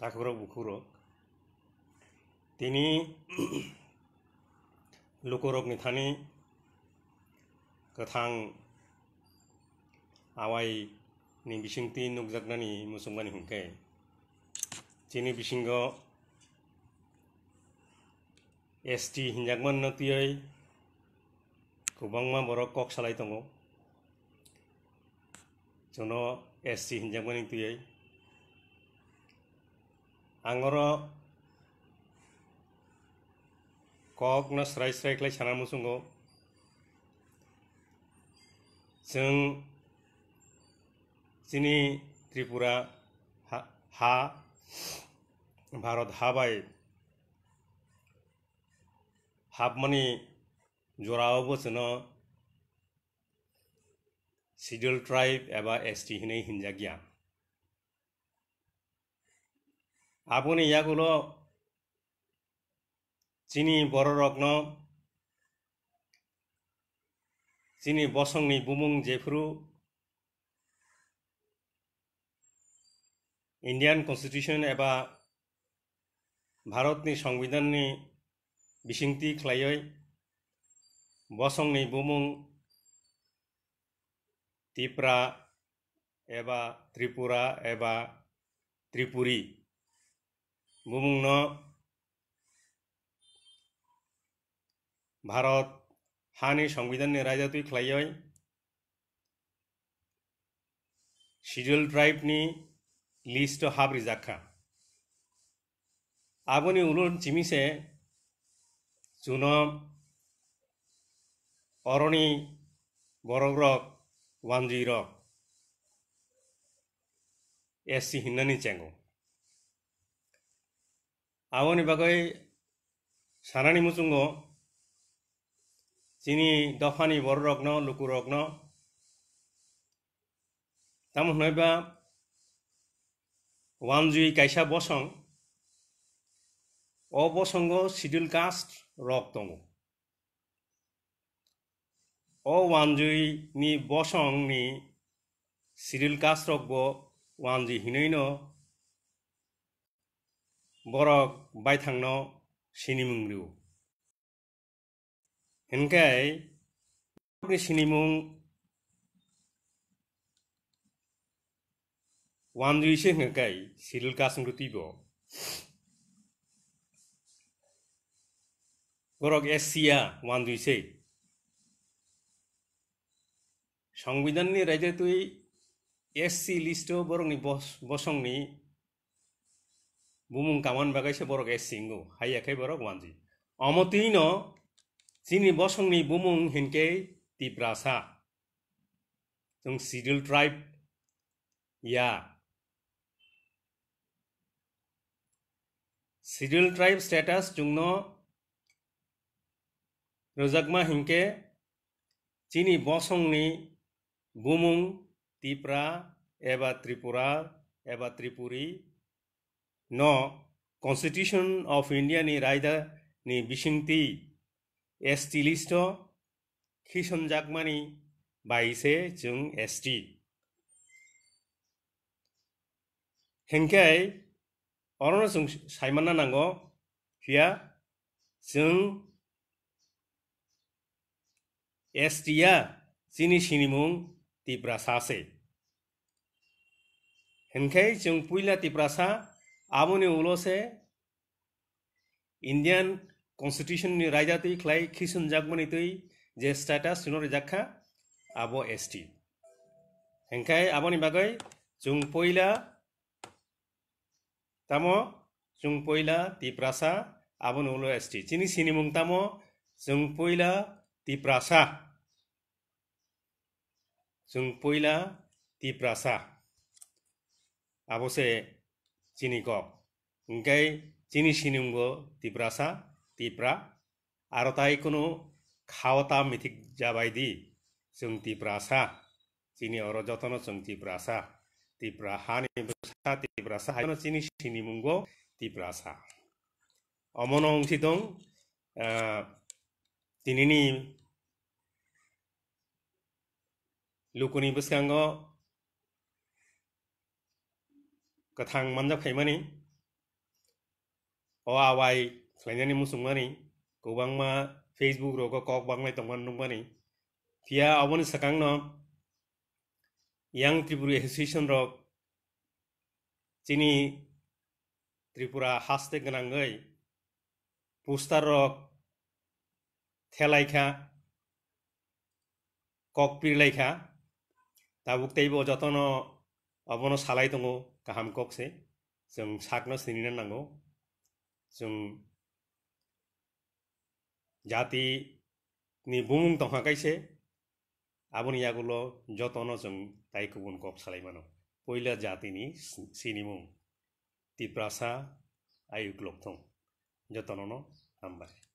ঠাকুরক বুকুরক তিনি লুকুরক নিথানি গথাং আওয়াই নি বিসিংতি নুকজাকনানি মুসংমানি হুঙ্কে চিনি বিসিংগ এস টি হিনজাকমান নতিয়ই গোবাংমা বড় কক সালাই দङ जोंनो एस सी हिन्जावमानि दैयै आङरो कक ना स्राय स्राय खालाय साना मुसुंगौ जों जोंनि त्रिपुरा हा भारत हाबाय हाबमानि जरायावबो जोङो सिडुल ट्राइब एबा एस टि होनाय हिन्जा गैया আপুনি ইয়াক হল চিনি বড়রত্ন চিনি বসংনি বুমুং জেফরু ইন্ডিয়ান कन्स्टिटिउसन एबा भारतनि संबिधाननि बिसिंथि खालायै बसंनि बुमुं त्रिपुरा एबा त्रिपुरा एबा त्रिपुरि বুমুগ্ন भारत हानि संविधाननि रायजाथि खालायै शिडिउल ट्राइबनि लिस्ट हाब्रि जाखा आबोनि उलुर जिमिसे जुन अरनि गरग्रक वानजिरक एसि हिन्नानि चेंगौ 아원이 바가의 사라니 무슨고 বড় রগ্ন লুকু রগ্ন তাম হইবা ওয়ানজুই কাইসা বসং অবসঙ্গ শিডিউল কাস্ট রক দङ অ ওয়ানজুই নি বসং নি শিডিউল কাস্ট রকব ওয়ানজুই হিনৈন borok bai thangno sinimungriu henkai ni sinimung wanjui se henkai siril kasung tibo borok Asia ওয়ানজুই সে সংবিধাননি রাইজে তুই এসসি লিস্ট বরংনি বসংনি বুমুং কামান বাগাইছে বরক এস সিংগু হাই একাই বরক ওয়ানজি অমতিন চিনি বসংনি বুমুং হিনকে তিপ্রাসা जों सिडिल ट्राइब या सिडिल ट्राइब स्टेटास जुंगनो रोजागमा हिंके चिनी बसंनि बुमुं तिप्रा एबा त्रिपुरा एबा त्रिपुरी ન કોન્સ્ટિટ્યુશન ઓફ ઇન્ડિયાની રાયદાની વિશિંગતી એસ ટી લિસ્ટ ખીસન જાગમાની બાઈસે ચું એસ ટી હેંકાઈ અરણ ચું સાઇમાના નાગો હિયા ચું એસ ટીયા ચીની સિનીમું તીપ્રાસાસે હેંકાઈ ચું પુલા તીપ્રાસા आमोने উলসে ইন্ডিয়ান কনস্টিটিউশন রাইজাতই খ্লাই খিসুন জাগমনি তুই যে স্ট্যাটাস সিনোরে জাখা আবো এসটি হেংখাই আবনি বাগৈ জুং পইলা তাম জুং পইলা তিপ্রাসা আবন উলো এসটি চিনি সিনিমুং তাম জুং পইলা তিপ্রাসা জুং পইলা তিপ্রাসা আবসে চিনি কক ইংকাই চিনি সিনুঙ্গ তিব্রাসা তিব্রা আর তাই কোনো খাওয়াতা মিথিক যাবাই দি চং তিপ্রাসা চিনি অর যতন চং তিপ্রাসা তিপ্রা হানি তিব্রাসা চিনি সিনিমুঙ্গ তিব্রাসা অমন অংশী অংশিত তিনি লুকুনি বস্কাঙ্গ गोथां मानजाबखायमानि o awai khlainani musungmani kobangma facebook roko kok banglai tongman nungmani tia aboni sakangno yang tripura association rok chini Tripura হাসতে গনাঙ্গই পোস্টার রক থেলাইখা কক পিরলাইখা তাবুক তাইব যতন অবন সালাই দঙ गाहाम गकसे जों सागनो सिनिनो नांगौ जों जातिनि बुमुं दंहाखायसे आबुनि आगोलो जतन जों दाय गुबुन गक सालायमानो पयला जातिनि सिनि मुं तिब्रासा आयुग लबथं जतननो हामबाय